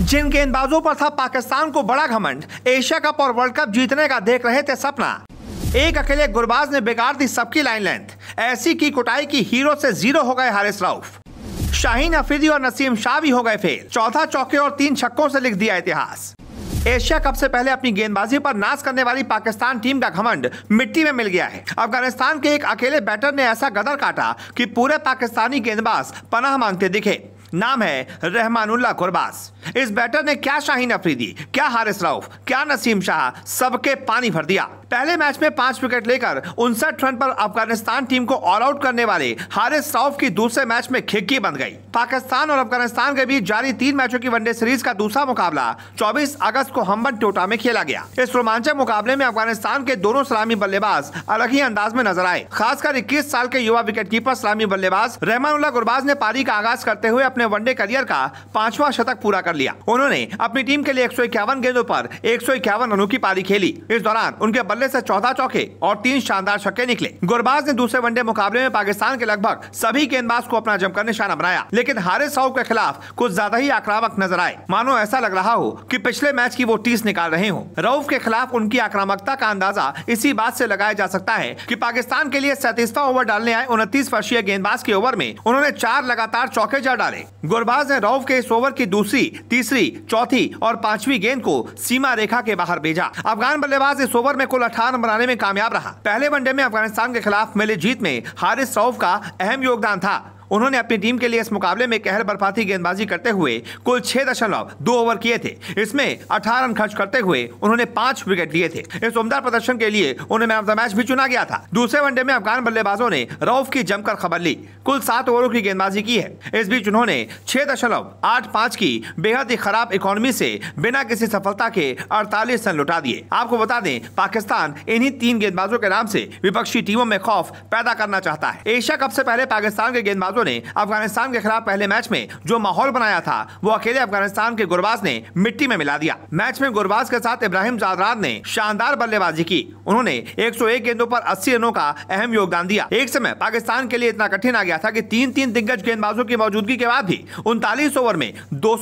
जिन गेंदबाजों पर था पाकिस्तान को बड़ा घमंड एशिया कप और वर्ल्ड कप जीतने का देख रहे थे सपना एक अकेले गुरबाज ने बिगाड़ दी सबकी लाइन लेंथ ऐसी की कुटाई की हीरो से जीरो हो गए हारिस राउफ शाहीन अफरीदी और नसीम शाह भी हो गए फेल चौथा चौके और तीन छक्कों से लिख दिया इतिहास एशिया कप से पहले अपनी गेंदबाजी पर नाश करने वाली पाकिस्तान टीम का घमंड मिट्टी में मिल गया है अफगानिस्तान के एक अकेले बैटर ने ऐसा गदर काटा कि पूरे पाकिस्तानी गेंदबाज पनाह मांगते दिखे नाम है रहमानुल्ला गुरबाज इस बैटर ने क्या शाहीन अफरीदी क्या हारिस राउफ क्या नसीम शाह सबके पानी भर दिया पहले मैच में पांच विकेट लेकर उनसठ रन पर अफगानिस्तान टीम को ऑल आउट करने वाले हारिस राउफ की दूसरे मैच में खिड़की बन गई पाकिस्तान और अफगानिस्तान के बीच जारी तीन मैचों की वनडे सीरीज का दूसरा मुकाबला 24 अगस्त को हम्बन टोटा में खेला गया इस रोमांचक मुकाबले में अफगानिस्तान के दोनों सलामी बल्लेबाज अलग ही अंदाज में नजर आए खासकर इक्कीस साल के युवा विकेट कीपर सलामी बल्लेबाज रहमानुल्ला गुरबाज ने पारी का आगाज करते हुए अपने वनडे करियर का पांचवा शतक पूरा कर कर लिया उन्होंने अपनी टीम के लिए एक गेंदों पर एक रनों की पारी खेली इस दौरान उनके बल्ले से चौदह चौके और तीन शानदार छक्के निकले गुरबाज ने दूसरे वनडे मुकाबले में पाकिस्तान के लगभग सभी गेंदबाज को अपना जमकर निशाना बनाया लेकिन हारिस साहू के खिलाफ कुछ ज्यादा ही आक्रामक नजर आए मानो ऐसा लग रहा हो कि पिछले मैच की वो टीस निकाल रहे हो रऊफ के खिलाफ उनकी आक्रामकता का अंदाजा इसी बात से लगाया जा सकता है कि पाकिस्तान के लिए सैतीसवा ओवर डालने आए उनतीस वर्षीय गेंदबाज के ओवर में उन्होंने चार लगातार चौके जड़ डाले गुरबाज ने रऊफ के इस ओवर की दूसरी तीसरी चौथी और पांचवी गेंद को सीमा रेखा के बाहर भेजा अफगान बल्लेबाज इस ओवर में कुल अठारह बनाने में कामयाब रहा पहले वनडे में अफगानिस्तान के खिलाफ मिली जीत में हारिस सौफ का अहम योगदान था उन्होंने अपनी टीम के लिए इस मुकाबले में कहर बर्फाती गेंदबाजी करते हुए कुल छह दशमलव दो ओवर किए थे इसमें अठारह रन खर्च करते हुए उन्होंने पांच विकेट लिए थे इस उमदा प्रदर्शन के लिए उन्हें मैन ऑफ द मैच भी चुना गया था दूसरे वनडे में अफगान बल्लेबाजों ने रऊफ की जमकर खबर ली कुल सात ओवरों की गेंदबाजी की है इस बीच उन्होंने छह दशमलव आठ पाँच की बेहद ही खराब इकोनॉमी से बिना किसी सफलता के अड़तालीस रन लुटा दिए आपको बता दें पाकिस्तान इन्हीं तीन गेंदबाजों के नाम से विपक्षी टीमों में खौफ पैदा करना चाहता है एशिया कप से पहले पाकिस्तान के गेंदबाजों खिलाड़ियों ने अफगानिस्तान के खिलाफ पहले मैच में जो माहौल बनाया था वो अकेले अफगानिस्तान के गुरबाज ने मिट्टी में मिला दिया मैच में गुरबाज के साथ इब्राहिम जादराज ने शानदार बल्लेबाजी की उन्होंने 101 गेंदों पर 80 रनों का अहम योगदान दिया एक समय पाकिस्तान के लिए इतना कठिन आ गया था कि तीन तीन दिग्गज गेंदबाजों की मौजूदगी के बाद भी उनतालीस ओवर में दो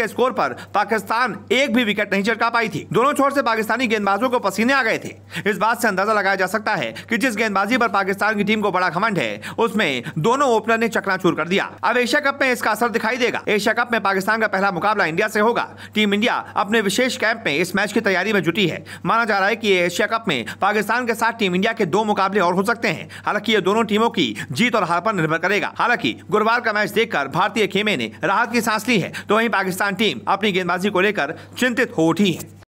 के स्कोर पर पाकिस्तान एक भी विकेट नहीं चटका पाई थी दोनों छोर से पाकिस्तानी गेंदबाजों को पसीने आ गए थे इस बात से अंदाजा लगाया जा सकता है कि जिस गेंदबाजी पर पाकिस्तान की टीम को बड़ा घमंड है उसमें दोनों ओपनर ने चकनाचूर कर दिया अब एशिया कप में इसका असर दिखाई देगा एशिया कप में पाकिस्तान का पहला मुकाबला इंडिया से होगा टीम इंडिया अपने विशेष कैंप में इस मैच की तैयारी में जुटी है माना जा रहा है की एशिया कप में पाकिस्तान के साथ टीम इंडिया के दो मुकाबले और हो सकते हैं हालांकि ये दोनों टीमों की जीत और हार पर निर्भर करेगा हालांकि गुरुवार का मैच देखकर भारतीय खेमे ने राहत की सांस ली है तो वहीं पाकिस्तान टीम अपनी गेंदबाजी को लेकर चिंतित हो उठी है